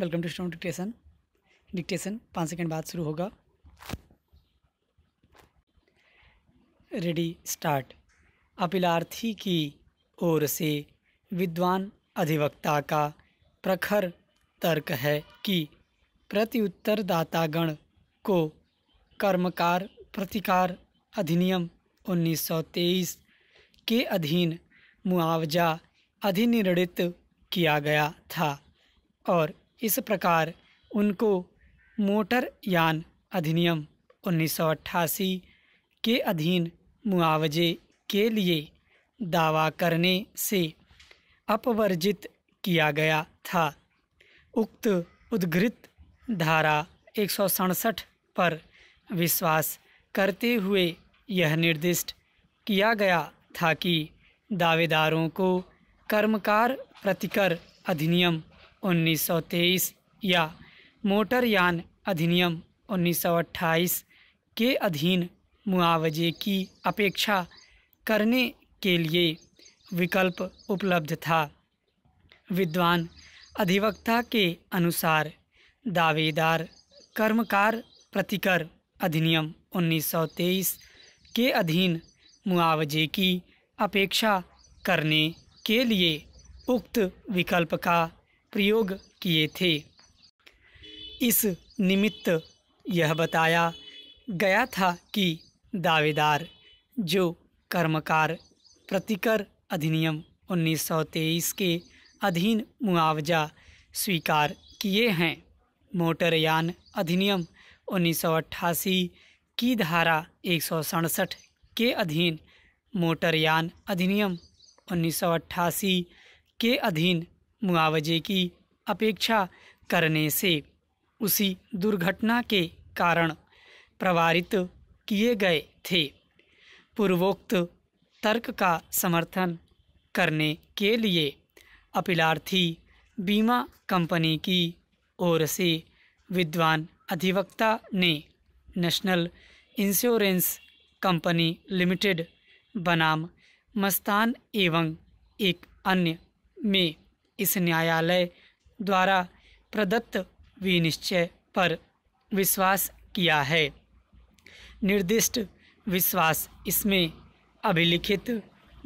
welcome to student dictation dictation पाँच second बाद शुरू होगा रेडी स्टार्ट अपिलार्थी की ओर से विद्वान अधिवक्ता का प्रखर तर्क है कि प्रत्युत्तरदातागण को कर्मकार प्रतिकार अधिनियम 1923 के अधीन मुआवजा अधिनिर्णित किया गया था और इस प्रकार उनको मोटर यान अधिनियम 1988 के अधीन मुआवजे के लिए दावा करने से अपवर्जित किया गया था उक्त उद्घृत धारा एक पर विश्वास करते हुए यह निर्दिष्ट किया गया था कि दावेदारों को कर्मकार प्रतिकर अधिनियम 1923 या मोटरयान अधिनियम 1928 के अधीन मुआवजे की अपेक्षा करने के लिए विकल्प उपलब्ध था विद्वान अधिवक्ता के अनुसार दावेदार कर्मकार प्रतिकर अधिनियम 1923 के अधीन मुआवजे की अपेक्षा करने के लिए उक्त विकल्प का प्रयोग किए थे इस निमित्त यह बताया गया था कि दावेदार जो कर्मकार प्रतिकर अधिनियम 1923 के अधीन मुआवजा स्वीकार किए हैं मोटरयान अधिनियम 1988 की धारा एक के अधीन मोटरयान अधिनियम 1988 के अधीन मुआवजे की अपेक्षा करने से उसी दुर्घटना के कारण प्रवारित किए गए थे पूर्वोक्त तर्क का समर्थन करने के लिए अपीलार्थी बीमा कंपनी की ओर से विद्वान अधिवक्ता ने नेशनल इंश्योरेंस कंपनी लिमिटेड बनाम मस्तान एवं एक अन्य में इस न्यायालय द्वारा प्रदत्त विनिश्चय पर विश्वास किया है निर्दिष्ट विश्वास इसमें अभिलिखित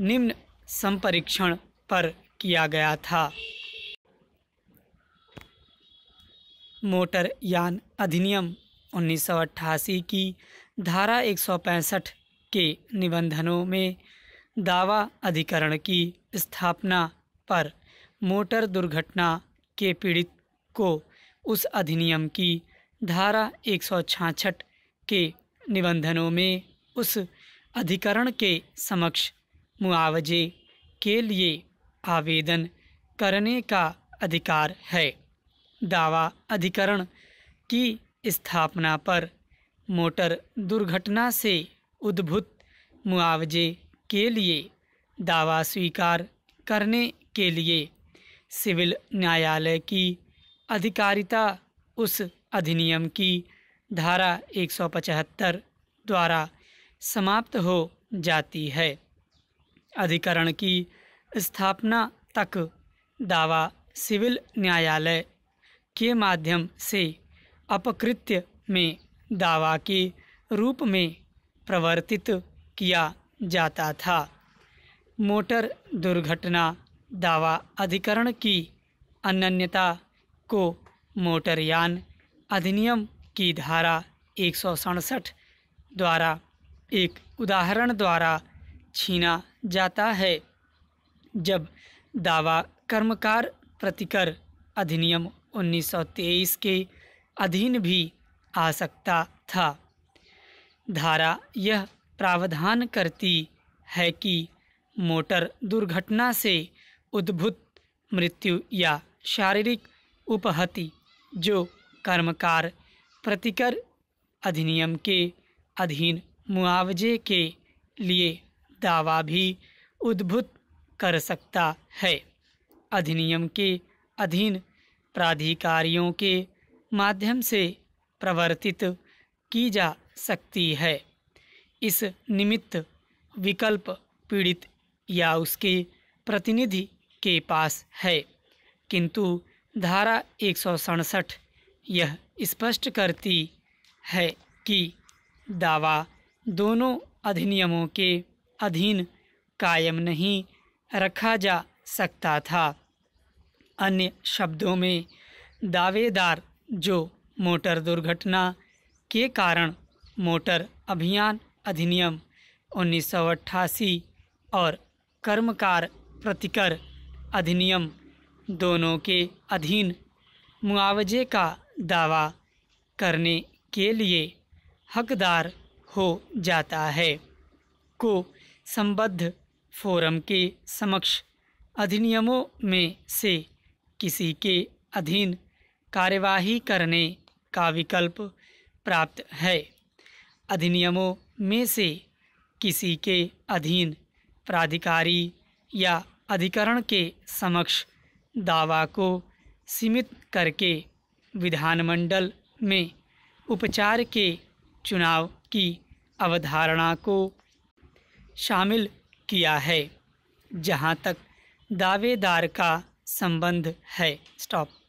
निम्न संपरीक्षण पर किया गया था मोटर यान अधिनियम 1988 की धारा 165 के निबंधनों में दावा अधिकरण की स्थापना पर मोटर दुर्घटना के पीड़ित को उस अधिनियम की धारा एक के निबंधनों में उस अधिकरण के समक्ष मुआवजे के लिए आवेदन करने का अधिकार है दावा अधिकरण की स्थापना पर मोटर दुर्घटना से उद्भुत मुआवजे के लिए दावा स्वीकार करने के लिए सिविल न्यायालय की अधिकारिता उस अधिनियम की धारा 175 द्वारा समाप्त हो जाती है अधिकरण की स्थापना तक दावा सिविल न्यायालय के माध्यम से अपकृत्य में दावा के रूप में प्रवर्तित किया जाता था मोटर दुर्घटना दावा अधिकरण की अनन्यता को मोटरयान अधिनियम की धारा एक द्वारा एक उदाहरण द्वारा छीना जाता है जब दावा कर्मकार प्रतिकर अधिनियम 1923 के अधीन भी आ सकता था धारा यह प्रावधान करती है कि मोटर दुर्घटना से उद्भुत मृत्यु या शारीरिक उपहति जो कर्मकार प्रतिकर अधिनियम के अधीन मुआवजे के लिए दावा भी उद्भुत कर सकता है अधिनियम के अधीन प्राधिकारियों के माध्यम से प्रवर्तित की जा सकती है इस निमित्त विकल्प पीड़ित या उसके प्रतिनिधि के पास है किंतु धारा एक यह स्पष्ट करती है कि दावा दोनों अधिनियमों के अधीन कायम नहीं रखा जा सकता था अन्य शब्दों में दावेदार जो मोटर दुर्घटना के कारण मोटर अभियान अधिनियम उन्नीस और कर्मकार प्रतिकर अधिनियम दोनों के अधीन मुआवजे का दावा करने के लिए हकदार हो जाता है को संबद्ध फोरम के समक्ष अधिनियमों में से किसी के अधीन कार्यवाही करने का विकल्प प्राप्त है अधिनियमों में से किसी के अधीन प्राधिकारी या अधिकरण के समक्ष दावा को सीमित करके विधानमंडल में उपचार के चुनाव की अवधारणा को शामिल किया है जहाँ तक दावेदार का संबंध है स्टॉप